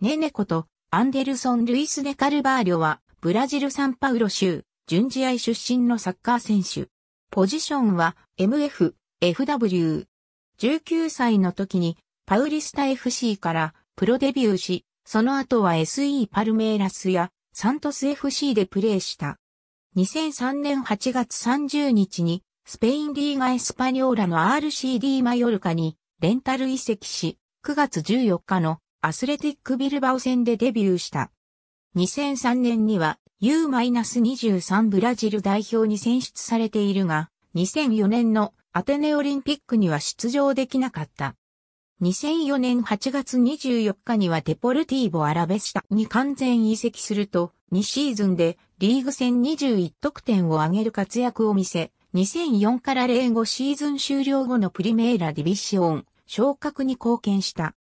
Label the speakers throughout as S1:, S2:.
S1: ネネコとアンデルソン・ルイス・デ・カルバーリョは、ブラジル・サンパウロ州、準試合出身のサッカー選手。ポジションは MF、FW。19歳の時に、パウリスタ FC からプロデビューし、その後は SE パルメイラスやサントス FC でプレーした。2003年8月30日に、スペインリーガエスパニョーラの RCD マヨルカにレンタル移籍し、9月14日のアスレティックビルバオ戦でデビューした。2003年には U-23 ブラジル代表に選出されているが、2004年のアテネオリンピックには出場できなかった。2004年8月24日にはデポルティーボ・アラベスタに完全移籍すると、2シーズンでリーグ戦21得点を挙げる活躍を見せ、2004から05シーズン終了後のプリメーラディビシオン昇格に貢献した。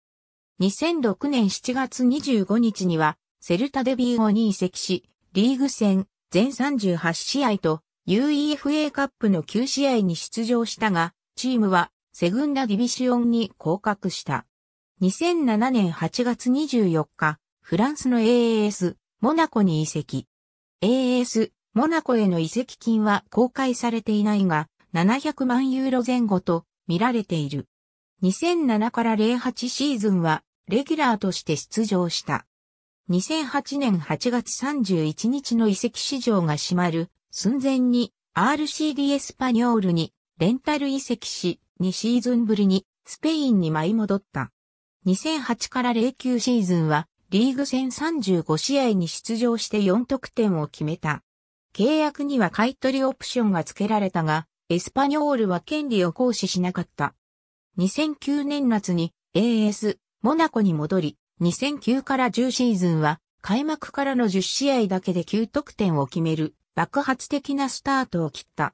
S1: 2006年7月25日には、セルタデビー号に移籍し、リーグ戦全38試合と UEFA カップの9試合に出場したが、チームはセグンダディビシオンに降格した。2007年8月24日、フランスの AAS、モナコに移籍。AAS、モナコへの移籍金は公開されていないが、700万ユーロ前後と見られている。2007から08シーズンはレギュラーとして出場した。2008年8月31日の移籍市場が閉まる寸前に RCD エスパニョールにレンタル移籍し2シーズンぶりにスペインに舞い戻った。2008から09シーズンはリーグ戦35試合に出場して4得点を決めた。契約には買取オプションが付けられたが、エスパニョールは権利を行使しなかった。2009年夏に AS モナコに戻り、2009から10シーズンは開幕からの10試合だけで9得点を決める爆発的なスタートを切った。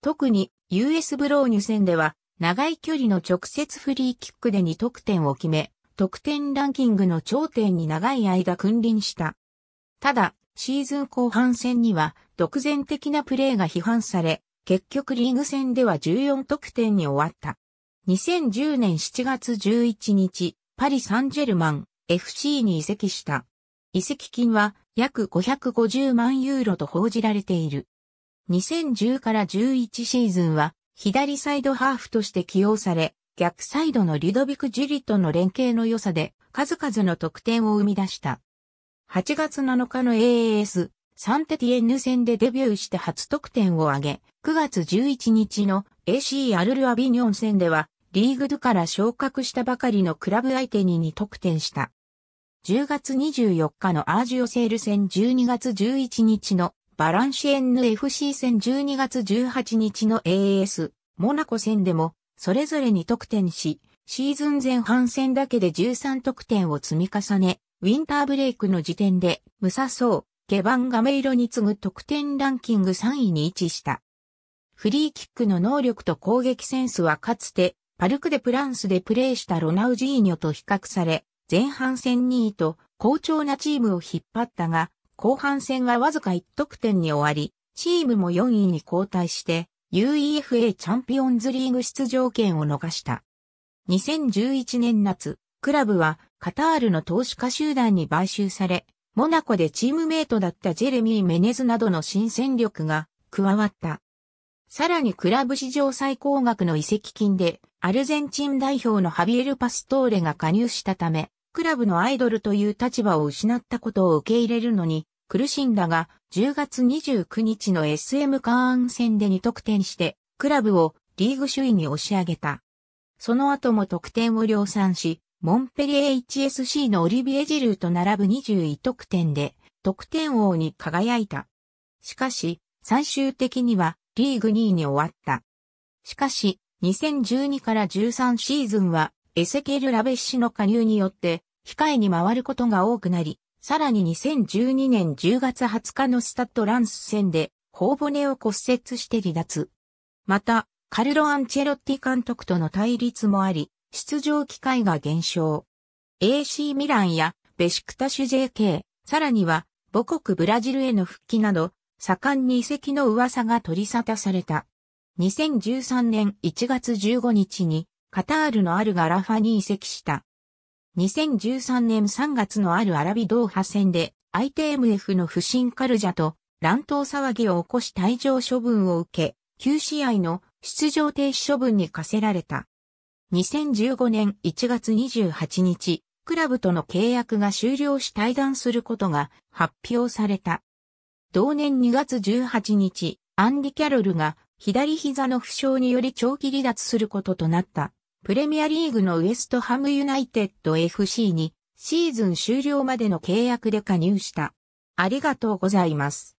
S1: 特に US ブローニュ戦では長い距離の直接フリーキックで2得点を決め、得点ランキングの頂点に長い間君臨した。ただ、シーズン後半戦には独善的なプレーが批判され、結局リーグ戦では14得点に終わった。2010年7月11日、パリ・サンジェルマン FC に移籍した。移籍金は約550万ユーロと報じられている。2010から11シーズンは左サイドハーフとして起用され、逆サイドのリドビク・ジュリとの連携の良さで数々の得点を生み出した。8月7日の AAS サンテティエンヌ戦でデビューして初得点を挙げ、9月11日の AC アルルアビニョン戦ではリーグドから昇格したばかりのクラブ相手に2得点した。10月24日のアージオセール戦12月11日のバランシエンヌ FC 戦12月18日の AS モナコ戦でもそれぞれに得点し、シーズン前半戦だけで13得点を積み重ね、ウィンターブレイクの時点で、ムサソウ、ゲバンガメイロに次ぐ得点ランキング3位に位置した。フリーキックの能力と攻撃センスはかつてパルク・でプランスでプレーしたロナウジーニョと比較され、前半戦2位と好調なチームを引っ張ったが、後半戦はわずか1得点に終わり、チームも4位に交代して、UEFA チャンピオンズリーグ出場権を逃した。2011年夏、クラブはカタールの投資家集団に買収され、モナコでチームメイトだったジェレミー・メネズなどの新戦力が加わった。さらにクラブ史上最高額の移籍金でアルゼンチン代表のハビエル・パストーレが加入したため、クラブのアイドルという立場を失ったことを受け入れるのに苦しんだが、10月29日の SM カーン戦で2得点して、クラブをリーグ首位に押し上げた。その後も得点を量産し、モンペリエ HSC のオリビエ・ジルーと並ぶ21得点で、得点王に輝いた。しかし、最終的にはリーグ2位に終わった。しかし、2012から13シーズンは、エセケル・ラベッシの加入によって、控えに回ることが多くなり、さらに2012年10月20日のスタッドランス戦で、頬骨を骨折して離脱。また、カルロ・アンチェロッティ監督との対立もあり、出場機会が減少。AC ミランやベシクタシュ JK、さらには母国ブラジルへの復帰など、盛んに遺跡の噂が取り沙汰された。2013年1月15日にカタールのアルガラファに移籍した。2013年3月のあるアラビドーハ戦で ITMF の不審カルジャと乱闘騒ぎを起こし退場処分を受け、9試合の出場停止処分に課せられた。2015年1月28日、クラブとの契約が終了し退団することが発表された。同年2月18日、アンディ・キャロルが左膝の負傷により長期離脱することとなった。プレミアリーグのウエストハムユナイテッド FC にシーズン終了までの契約で加入した。ありがとうございます。